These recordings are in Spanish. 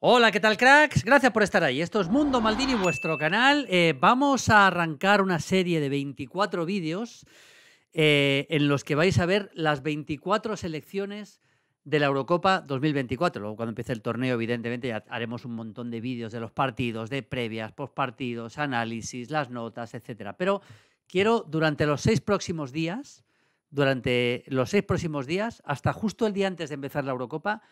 Hola, ¿qué tal cracks? Gracias por estar ahí. Esto es Mundo Maldini, vuestro canal. Eh, vamos a arrancar una serie de 24 vídeos eh, en los que vais a ver las 24 selecciones de la Eurocopa 2024. Luego cuando empiece el torneo, evidentemente, ya haremos un montón de vídeos de los partidos, de previas, postpartidos, análisis, las notas, etc. Pero quiero durante los seis próximos días, durante los seis próximos días, hasta justo el día antes de empezar la Eurocopa,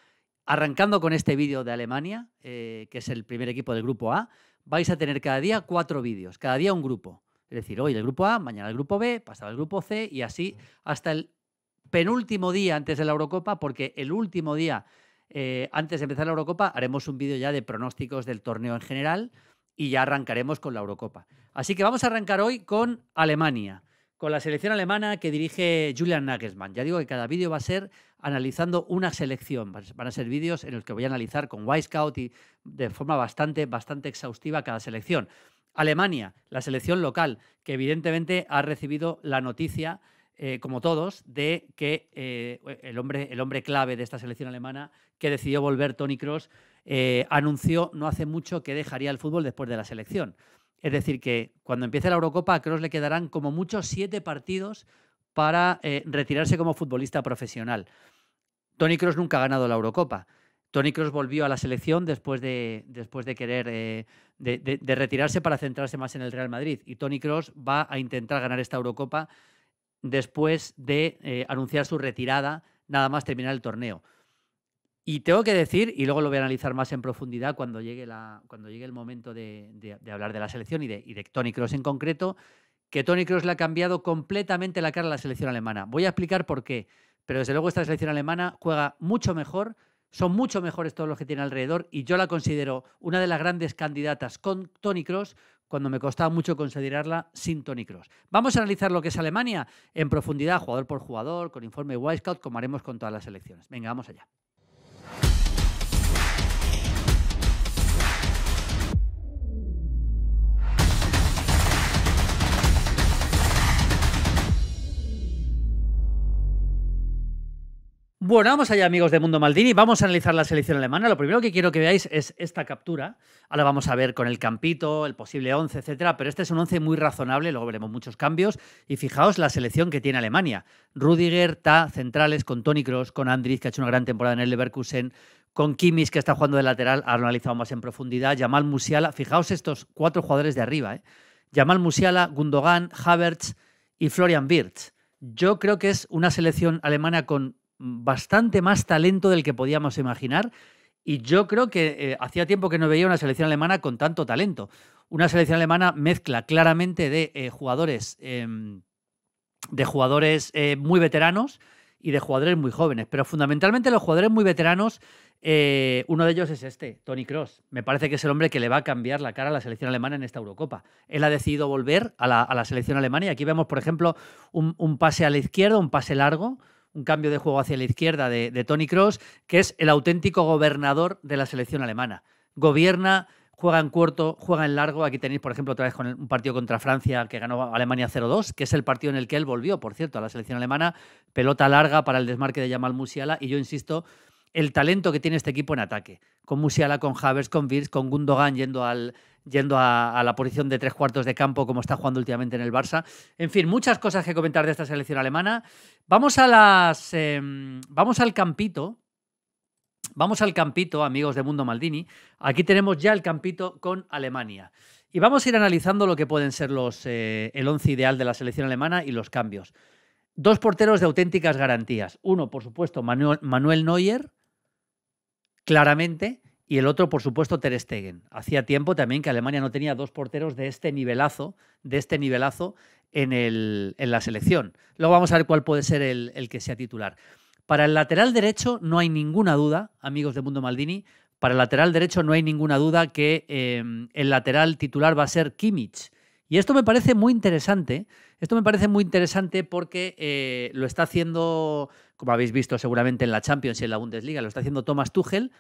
Arrancando con este vídeo de Alemania, eh, que es el primer equipo del grupo A, vais a tener cada día cuatro vídeos, cada día un grupo. Es decir, hoy el grupo A, mañana el grupo B, pasado el grupo C y así hasta el penúltimo día antes de la Eurocopa, porque el último día eh, antes de empezar la Eurocopa haremos un vídeo ya de pronósticos del torneo en general y ya arrancaremos con la Eurocopa. Así que vamos a arrancar hoy con Alemania con la selección alemana que dirige Julian Nagelsmann. Ya digo que cada vídeo va a ser analizando una selección. Van a ser vídeos en los que voy a analizar con Scout y de forma bastante, bastante exhaustiva cada selección. Alemania, la selección local, que evidentemente ha recibido la noticia, eh, como todos, de que eh, el, hombre, el hombre clave de esta selección alemana que decidió volver, Tony Cross, eh, anunció no hace mucho que dejaría el fútbol después de la selección. Es decir, que cuando empiece la Eurocopa a Kroos le quedarán como mucho siete partidos para eh, retirarse como futbolista profesional. Tony Kroos nunca ha ganado la Eurocopa. Tony Cross volvió a la selección después de, después de querer eh, de, retirarse para centrarse más en el Real Madrid. Y Tony Cross va a intentar ganar esta Eurocopa después de eh, anunciar su retirada nada más terminar el torneo. Y tengo que decir, y luego lo voy a analizar más en profundidad cuando llegue, la, cuando llegue el momento de, hablar de la selección y de, de Tony Cross en concreto, que Tony Cross le ha cambiado completamente la cara a la selección alemana. Voy a explicar por qué, pero desde luego esta selección alemana juega mucho mejor, son mucho mejores todos los que tiene alrededor y yo la considero una de las grandes candidatas con Tony Cross cuando me costaba mucho considerarla sin Tony Cross. Vamos a analizar lo que es Alemania en profundidad, jugador por jugador, con informe Scout, como haremos con todas las selecciones. Venga, vamos allá. Bueno, vamos allá, amigos de Mundo Maldini. Vamos a analizar la selección alemana. Lo primero que quiero que veáis es esta captura. Ahora vamos a ver con el campito, el posible 11, etcétera. Pero este es un 11 muy razonable. Luego veremos muchos cambios. Y fijaos la selección que tiene Alemania: Rudiger, Ta, centrales, con Toni Kroos, con Andriz, que ha hecho una gran temporada en el Leverkusen, con Kimis que está jugando de lateral. Ahora lo analizamos más en profundidad. Jamal Musiala. Fijaos estos cuatro jugadores de arriba: ¿eh? Yamal Musiala, Gundogan, Havertz y Florian Wirtz. Yo creo que es una selección alemana con bastante más talento del que podíamos imaginar. Y yo creo que eh, hacía tiempo que no veía una selección alemana con tanto talento. Una selección alemana mezcla claramente de eh, jugadores, em, de jugadores eh, muy veteranos y de jugadores muy jóvenes. Pero fundamentalmente los jugadores muy veteranos, uno de ellos es este, Tony Cross. Me parece que es el hombre que le va a cambiar la cara a la selección alemana en esta Eurocopa. Él ha decidido volver a la, selección alemana y aquí vemos, por ejemplo, un, un pase a la izquierda, un pase largo un cambio de juego hacia la izquierda de, Tony Cross, que es el auténtico gobernador de la selección alemana. Gobierna juega en corto, juega en largo. Aquí tenéis, por ejemplo, otra vez con un partido contra Francia que ganó Alemania 0-2, que es el partido en el que él volvió, por cierto, a la selección alemana. Pelota larga para el desmarque de Jamal Musiala. Y yo insisto el talento que tiene este equipo en ataque. Con Musiala, con Havers, con Virs, con Gundogan yendo, a, la posición de tres cuartos de campo como está jugando últimamente en el Barça. En fin, muchas cosas que comentar de esta selección alemana. Vamos a las... Em, vamos al campito. Vamos al campito, amigos de Mundo Maldini. Aquí tenemos ya el campito con Alemania. Y vamos a ir analizando lo que pueden ser los, eh, el once ideal de la selección alemana y los cambios. Dos porteros de auténticas garantías. Uno, por supuesto, Manuel Neuer, claramente. Y el otro, por supuesto, Ter Stegen. Hacía tiempo también que Alemania no tenía dos porteros de este nivelazo, de este nivelazo en, la selección. Luego vamos a ver cuál puede ser el, que sea titular. Para el lateral derecho no hay ninguna duda, amigos de Mundo Maldini, para el lateral derecho no hay ninguna duda que em, el lateral titular va a ser Kimmich. Y esto me parece muy interesante. Esto me parece muy interesante porque eh, lo está haciendo como habéis visto seguramente en la Champions y en la Bundesliga, lo está haciendo Thomas Tuchel.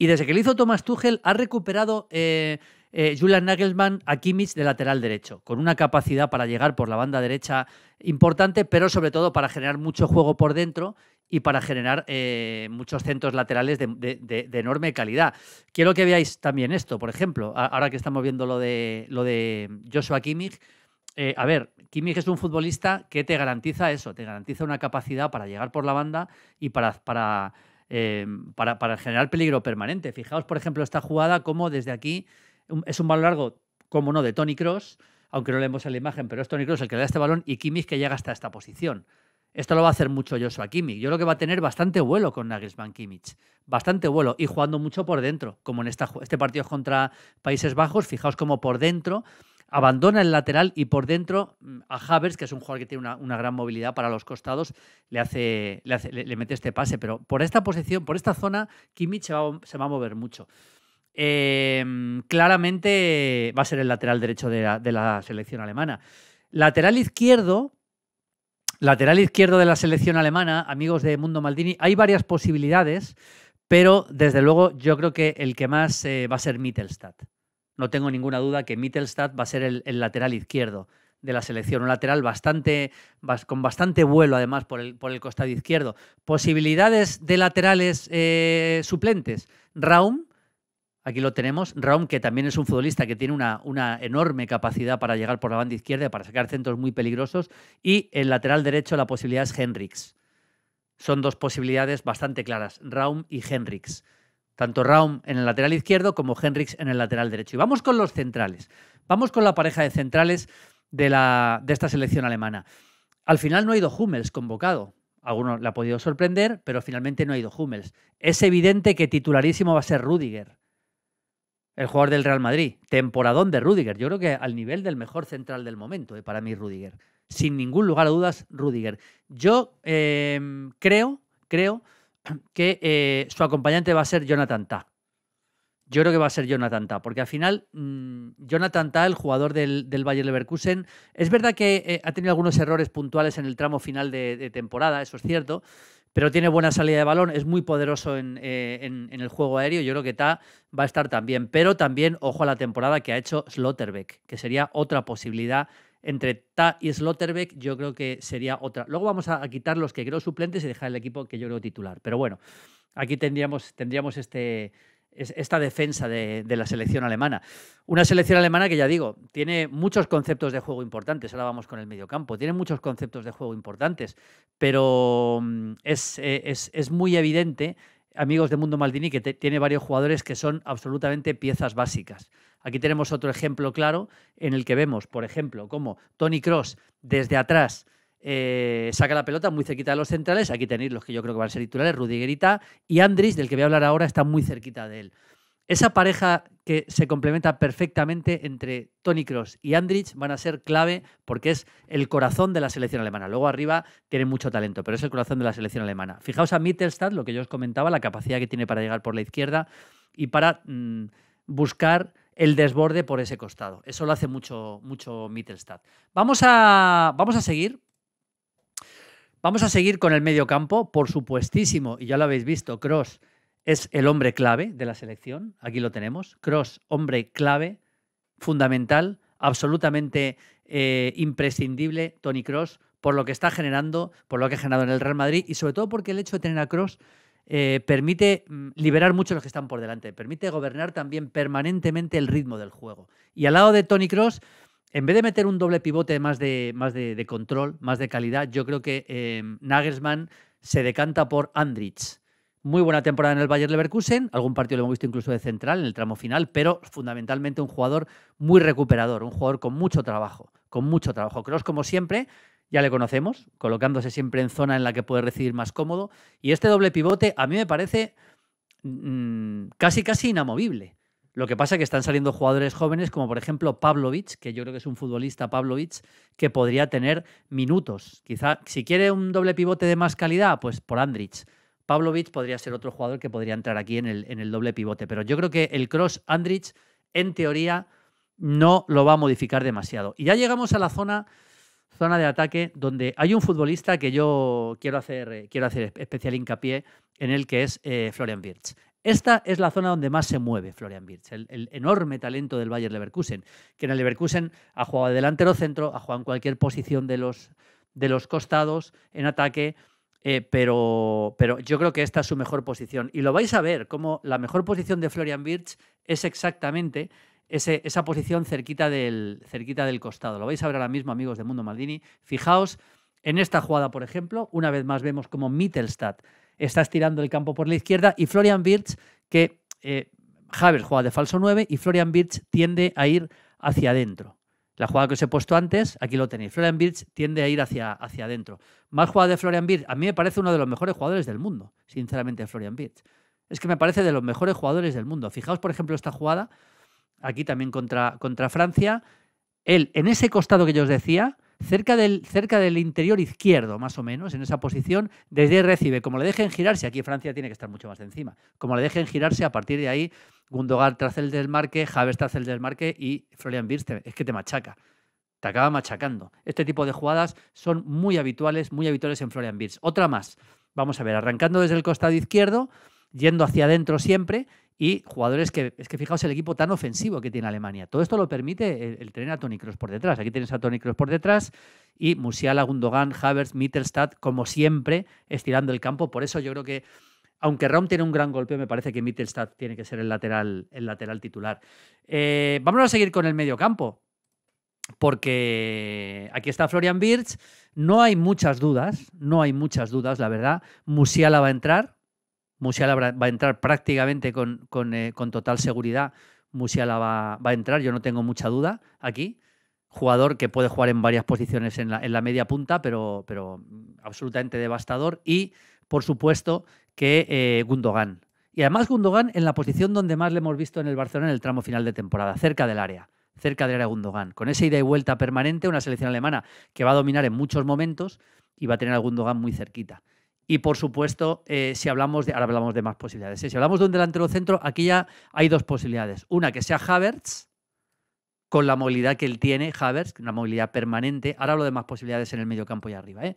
Y desde que lo hizo Thomas Tuchel, ha recuperado eh, eh, Julian Nagelsmann a Kimmich de lateral derecho, con una capacidad para llegar por la banda derecha importante, pero sobre todo para generar mucho juego por dentro y para generar eh, muchos centros laterales de, enorme calidad. Quiero que veáis también esto, por ejemplo, ahora que estamos viendo lo de, lo de Joshua Kimmich eh, a ver, Kimmich es un futbolista que te garantiza eso, te garantiza una capacidad para llegar por la banda y para, para, em, para, generar peligro permanente. Fijaos, por ejemplo, esta jugada como desde aquí es un balón largo, como no, de Tony Cross, aunque no leemos en la imagen, pero es Tony Cross el que le da este balón y Kimmich que llega hasta esta posición. Esto lo va a hacer mucho yo, a Kimmich. Yo lo que va a tener bastante vuelo con Nagelsmann Kimmich. Bastante vuelo y jugando mucho por dentro, como en esta, este partido contra Países Bajos. Fijaos como por dentro abandona el lateral y por dentro mm, a Havers, que es un jugador que tiene una, gran movilidad para los costados, le, hace, le, mete este pase. Pero por esta posición, por esta zona, Kimmich se va, a mover mucho. Em, claramente va a ser el lateral derecho de la, selección alemana. Lateral izquierdo, lateral izquierdo de la selección alemana, amigos de Mundo Maldini, hay varias posibilidades, pero desde luego yo creo que el que más eh, va a ser Mittelstadt no tengo ninguna duda que Mittelstadt va a ser el, lateral izquierdo de la selección. Un lateral bastante, con bastante vuelo, además, por el, costado izquierdo. Posibilidades de laterales eh, suplentes. Raum, aquí lo tenemos. Raum, que también es un futbolista que tiene una, enorme capacidad para llegar por la banda izquierda, para sacar centros muy peligrosos. Y el lateral derecho, la posibilidad es Henrix. Son dos posibilidades bastante claras, Raum y Henriks tanto Raum en el lateral izquierdo como Henrix en el lateral derecho. Y vamos con los centrales. Vamos con la pareja de centrales de, esta selección alemana. Al final no ha ido Hummels convocado. A alguno le ha podido sorprender, pero finalmente no ha ido Hummels. Es evidente que titularísimo va a ser Rudiger, el jugador del Real Madrid. Temporadón de Rudiger. Yo creo que al nivel del mejor central del momento, eh, para mí, Rudiger. Sin ningún lugar a dudas, Rudiger. Yo eh, creo, creo que eh, su acompañante va a ser Jonathan Ta. Yo creo que va a ser Jonathan Ta, porque al final mm, Jonathan Ta, el jugador del, del Bayer Leverkusen, es verdad que eh, ha tenido algunos errores puntuales en el tramo final de, temporada, eso es cierto, pero tiene buena salida de balón, es muy poderoso en, eh, en el juego aéreo, yo creo que Ta va a estar también, pero también ojo a la temporada que ha hecho Slotterbeck, que sería otra posibilidad entre Ta y Slotterbeck, yo creo que sería otra. Luego vamos a, quitar los que creo suplentes y dejar el equipo que yo creo titular. Pero bueno, aquí tendríamos, tendríamos este, esta defensa de, la selección alemana. Una selección alemana que ya digo, tiene muchos conceptos de juego importantes, ahora vamos con el mediocampo, tiene muchos conceptos de juego importantes, pero mm, e, es, es, muy evidente, amigos de Mundo Maldini, que tiene varios jugadores que son absolutamente piezas básicas. Aquí tenemos otro ejemplo claro en el que vemos, por ejemplo, cómo Tony Cross desde atrás eh, saca la pelota muy cerquita de los centrales. Aquí tenéis los que yo creo que van a ser titulares, Rudigerita y Andris, del que voy a hablar ahora, está muy cerquita de él. Esa pareja que se complementa perfectamente entre Tony Cross y Andrich van a ser clave porque es el corazón de la selección alemana. Luego arriba tiene mucho talento, pero es el corazón de la selección alemana. Fijaos a Mittelstadt, lo que yo os comentaba, la capacidad que tiene para llegar por la izquierda y para mm, buscar el desborde por ese costado. Eso lo hace mucho, mucho Mittelstadt. Vamos a, vamos a seguir. Vamos a seguir con el medio campo, por supuestísimo, y ya lo habéis visto, Cross es el hombre clave de la selección, aquí lo tenemos, Cross, hombre clave, fundamental, absolutamente eh, imprescindible, Tony Cross, por lo que está generando, por lo que ha generado en el Real Madrid y sobre todo porque el hecho de tener a Cross eh, permite mm, liberar mucho a los que están por delante, permite gobernar también permanentemente el ritmo del juego. Y al lado de Tony Cross, en vez de meter un doble pivote más de, más de, control, más de calidad, yo creo que eh, Nagelsmann se decanta por Andrich. Muy buena temporada en el Bayern Leverkusen, algún partido lo hemos visto incluso de central en el tramo final, pero fundamentalmente un jugador muy recuperador, un jugador con mucho trabajo, con mucho trabajo. Cross, como siempre, ya le conocemos, colocándose siempre en zona en la que puede recibir más cómodo. Y este doble pivote a mí me parece mm, casi, casi inamovible. Lo que pasa es que están saliendo jugadores jóvenes como por ejemplo Pavlovich, que yo creo que es un futbolista Pavlovich que podría tener minutos. Quizá si quiere un doble pivote de más calidad, pues por Andrich. Pavlovich podría ser otro jugador que podría entrar aquí en el, en el doble pivote. Pero yo creo que el cross Andrich, en teoría, no lo va a modificar demasiado. Y ya llegamos a la zona zona de ataque donde hay un futbolista que yo quiero hacer, eh, quiero hacer especial hincapié en el que es eh, Florian Wirtz. Esta es la zona donde más se mueve Florian Wirtz, el, enorme talento del Bayern Leverkusen, que en el Leverkusen ha jugado de delantero centro, ha jugado en cualquier posición de los, de los costados en ataque, eh, pero, pero yo creo que esta es su mejor posición. Y lo vais a ver, como la mejor posición de Florian Wirtz es exactamente esa posición cerquita del, cerquita del costado. Lo vais a ver ahora mismo, amigos de Mundo Maldini. Fijaos en esta jugada, por ejemplo, una vez más vemos como Mittelstadt está estirando el campo por la izquierda y Florian Birch, que eh, Havers juega de falso 9 y Florian Birch tiende a ir hacia adentro. La jugada que os he puesto antes, aquí lo tenéis. Florian Birch tiende a ir hacia, hacia adentro. Más jugada de Florian Birch. A mí me parece uno de los mejores jugadores del mundo, sinceramente, Florian Birch. Es que me parece de los mejores jugadores del mundo. Fijaos, por ejemplo, esta jugada aquí también contra, contra Francia, él en ese costado que yo os decía, cerca del, cerca del interior izquierdo, más o menos, en esa posición, desde ahí recibe, como le dejen girarse, aquí Francia tiene que estar mucho más de encima, como le dejen girarse, a partir de ahí, Gundogar tras el Marque Javes tras el Marque y Florian Wirtz, es que te machaca, te acaba machacando. Este tipo de jugadas son muy habituales, muy habituales en Florian Birs. Otra más, vamos a ver, arrancando desde el costado izquierdo, yendo hacia adentro siempre y jugadores que, es que fijaos el equipo tan ofensivo que tiene Alemania. Todo esto lo permite el, tener a Tony Cross por detrás. Aquí tienes a Tony Cross por detrás y Musiala, Gundogan, Havertz, Mittelstadt, como siempre, estirando el campo. Por eso yo creo que, aunque Raum tiene un gran golpe, me parece que Mittelstadt tiene que ser el lateral, el lateral titular. Eh, vamos a seguir con el medio campo. Porque aquí está Florian Birch, no hay muchas dudas, no hay muchas dudas, la verdad. Musiala va a entrar, Musiala va a entrar prácticamente con, eh, total seguridad. Musiala va, a entrar, yo no tengo mucha duda aquí. Jugador que puede jugar en varias posiciones en la, en la media punta, pero, pero, mm, absolutamente devastador. Y, por supuesto, que eh, Gundogan. Y además Gundogan en la posición donde más le hemos visto en el Barcelona en el tramo final de temporada, cerca del área, cerca del área Gundogan. Con esa ida y vuelta permanente, una selección alemana que va a dominar en muchos momentos y va a tener a Gundogan muy cerquita. Y por supuesto, eh, si hablamos de. Ahora hablamos de más posibilidades. ¿eh? Si hablamos de un delantero centro, aquí ya hay dos posibilidades. Una que sea Havertz, con la movilidad que él tiene, Havertz, una movilidad permanente. Ahora hablo de más posibilidades en el medio campo y arriba. ¿eh?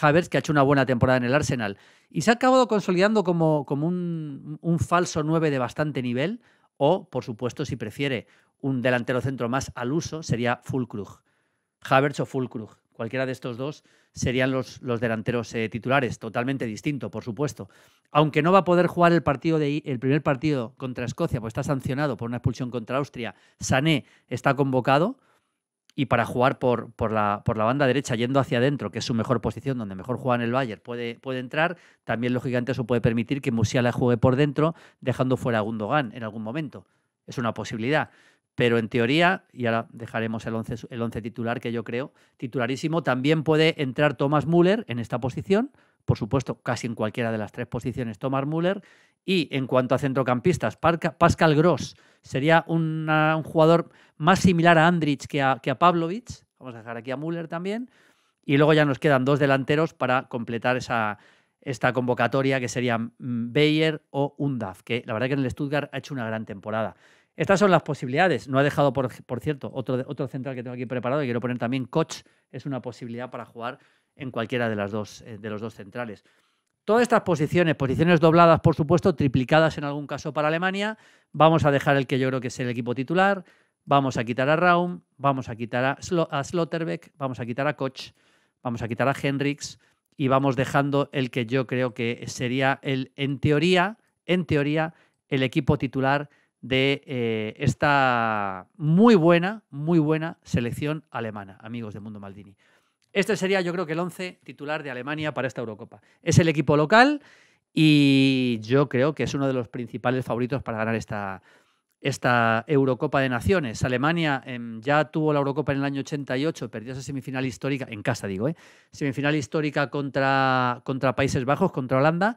Havertz, que ha hecho una buena temporada en el Arsenal. Y se ha acabado consolidando como, como un, un falso 9 de bastante nivel. O, por supuesto, si prefiere un delantero centro más al uso, sería Fulkrug. Havertz o Fulkrug Cualquiera de estos dos serían los, los delanteros eh, titulares, totalmente distinto, por supuesto. Aunque no va a poder jugar el, partido el primer partido contra Escocia, pues está sancionado por una expulsión contra Austria, Sané está convocado y para jugar por, por, la, por la banda derecha, yendo hacia adentro, que es su mejor posición, donde mejor juega en el Bayern, puede, puede entrar. También, lógicamente, eso puede permitir que Musiala juegue por dentro, dejando fuera a Gundogan en algún momento. Es una posibilidad pero en teoría, y ahora dejaremos el 11 once titular que yo creo, titularísimo, también puede entrar Thomas Müller en esta posición, por supuesto, casi en cualquiera de las tres posiciones Thomas Müller, y en cuanto a centrocampistas, Pascal Gross sería un jugador más similar a Andrich que a, que a vamos a dejar aquí a Müller también, y luego ya nos quedan dos delanteros para completar esa, esta convocatoria que serían mm, Bayer o Undaf, que la verdad que en el Stuttgart ha hecho una gran temporada. Estas son las posibilidades. No ha dejado, por, cierto, otro, otro, central que tengo aquí preparado y quiero poner también Koch. Es una posibilidad para jugar en cualquiera de, las dos, eh, de los dos centrales. Todas estas posiciones, posiciones dobladas, por supuesto, triplicadas en algún caso para Alemania. Vamos a dejar el que yo creo que es el equipo titular. Vamos a quitar a Raum, vamos a quitar a, Slotterbeck, vamos a quitar a Koch, vamos a quitar a Hendricks y vamos dejando el que yo creo que sería el, en teoría, en teoría, el equipo titular de eh, esta muy buena, muy buena selección alemana, amigos de Mundo Maldini. Este sería yo creo que el 11 titular de Alemania para esta Eurocopa. Es el equipo local y yo creo que es uno de los principales favoritos para ganar esta, esta Eurocopa de Naciones. Alemania em, ya tuvo la Eurocopa en el año 88, perdió esa semifinal histórica, en casa digo, eh, semifinal histórica contra, contra Países Bajos, contra Holanda,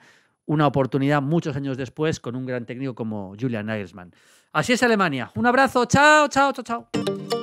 una oportunidad muchos años después con un gran técnico como Julian Nagelsmann. Así es Alemania. Un abrazo. Chao, chao, chao, chao.